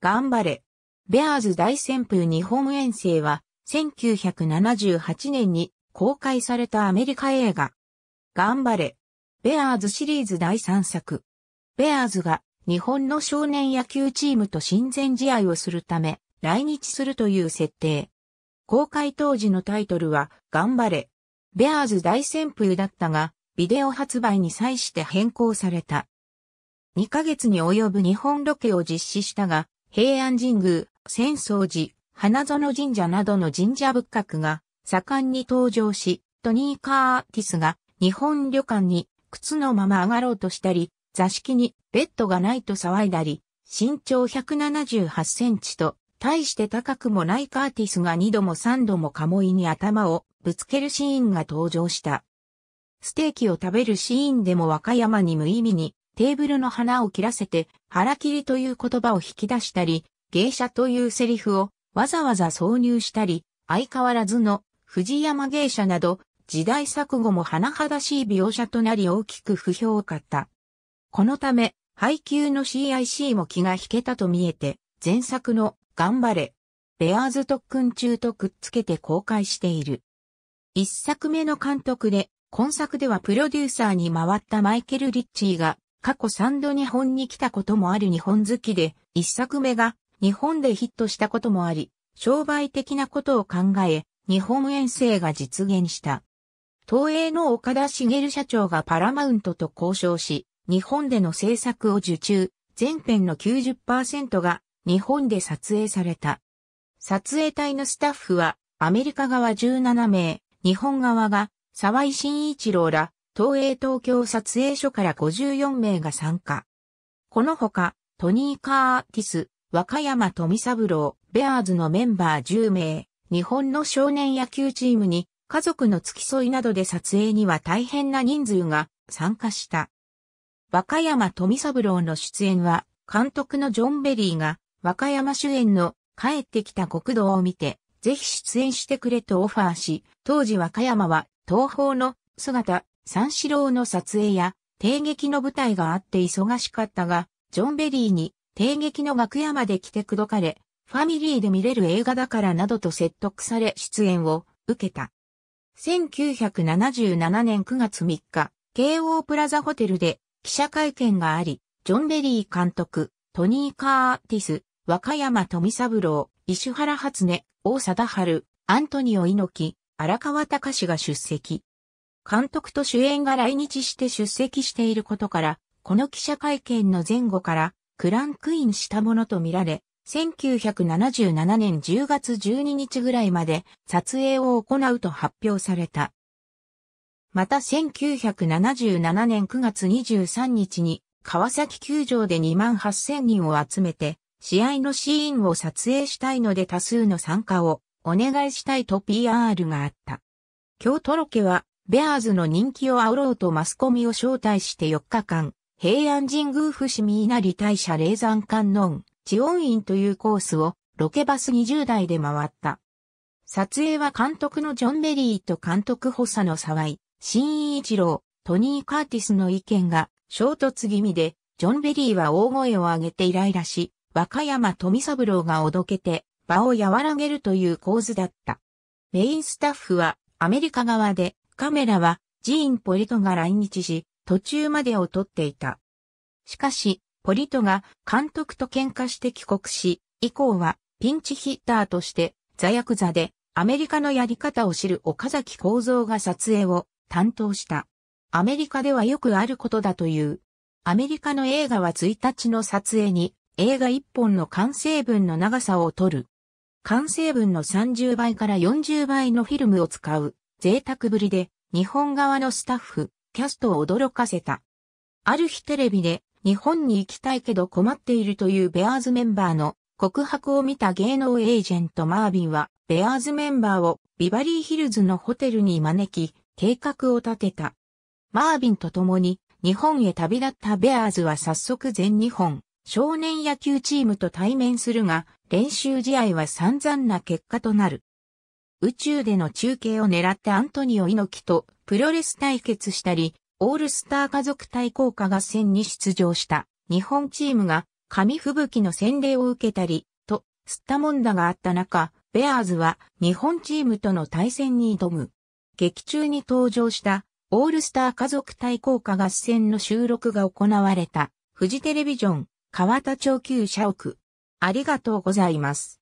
頑張れ。ベアーズ大旋風日本遠征は、1978年に公開されたアメリカ映画。頑張れ。ベアーズシリーズ第3作。ベアーズが日本の少年野球チームと親善試合をするため来日するという設定。公開当時のタイトルは頑張れ。ベアーズ大旋風だったが、ビデオ発売に際して変更された。2ヶ月に及ぶ日本ロケを実施したが、平安神宮、浅草寺、花園神社などの神社仏閣が盛んに登場し、トニー・カーティスが日本旅館に靴のまま上がろうとしたり、座敷にベッドがないと騒いだり、身長178センチと、大して高くもないカーティスが2度も3度も鴨居に頭をぶつけるシーンが登場した。ステーキを食べるシーンでも和歌山に無意味にテーブルの花を切らせて、腹切りという言葉を引き出したり、芸者というセリフをわざわざ挿入したり、相変わらずの藤山芸者など、時代錯誤も甚だしい描写となり大きく不評を買った。このため、配給の CIC も気が引けたと見えて、前作の頑張れ、ベアーズ特訓中とくっつけて公開している。一作目の監督で、今作ではプロデューサーに回ったマイケル・リッチーが過去3度日本に来たこともある日本好きで、一作目が日本でヒットしたこともあり、商売的なことを考え、日本遠征が実現した。東映の岡田茂社長がパラマウントと交渉し、日本での制作を受注、全編の90%が日本で撮影された。撮影隊のスタッフはアメリカ側17名、日本側が沢井慎一郎ら東映東京撮影所から54名が参加。このほか、トニー・カーティス、若山富三郎、ベアーズのメンバー10名、日本の少年野球チームに家族の付き添いなどで撮影には大変な人数が参加した。若山富三郎の出演は、監督のジョン・ベリーが、和歌山主演の帰ってきた国道を見て、ぜひ出演してくれとオファーし、当時和歌山は東方の姿、三四郎の撮影や、帝劇の舞台があって忙しかったが、ジョンベリーに、帝劇の楽屋まで来て口説かれ、ファミリーで見れる映画だからなどと説得され出演を受けた。1977年9月3日、京王プラザホテルで記者会見があり、ジョンベリー監督、トニー・カーティス、若山富三郎、石原初音、大貞治、アントニオ猪木、荒川隆が出席。監督と主演が来日して出席していることから、この記者会見の前後からクランクインしたものとみられ、1977年10月12日ぐらいまで撮影を行うと発表された。また1977年9月23日に川崎球場で2万8000人を集めて試合のシーンを撮影したいので多数の参加をお願いしたいと PR があった。京都ロケはベアーズの人気を煽ろうとマスコミを招待して4日間、平安神宮伏見稲荷大社霊山観音、地音院というコースをロケバス20台で回った。撮影は監督のジョン・メリーと監督補佐の沢井、新一郎、トニー・カーティスの意見が衝突気味で、ジョン・ベリーは大声を上げてイライラし、若山富三郎がおどけて場を和らげるという構図だった。メインスタッフはアメリカ側でカメラはジーン・ポリトが来日し、途中までを撮っていた。しかし、ポリトが監督と喧嘩して帰国し、以降はピンチヒッターとして座役座でアメリカのやり方を知る岡崎幸三が撮影を担当した。アメリカではよくあることだという。アメリカの映画は1日の撮影に映画1本の完成分の長さを取る。完成分の30倍から40倍のフィルムを使う。贅沢ぶりで、日本側のスタッフ、キャストを驚かせた。ある日テレビで、日本に行きたいけど困っているというベアーズメンバーの告白を見た芸能エージェントマービンは、ベアーズメンバーをビバリーヒルズのホテルに招き、計画を立てた。マービンと共に日本へ旅立ったベアーズは早速全日本少年野球チームと対面するが、練習試合は散々な結果となる。宇宙での中継を狙ってアントニオ猪木とプロレス対決したり、オールスター家族対抗歌合戦に出場した日本チームが紙吹雪の洗礼を受けたり、と、吸ったもんだがあった中、ベアーズは日本チームとの対戦に挑む。劇中に登場したオールスター家族対抗歌合戦の収録が行われたフジテレビジョン川田町級社屋。ありがとうございます。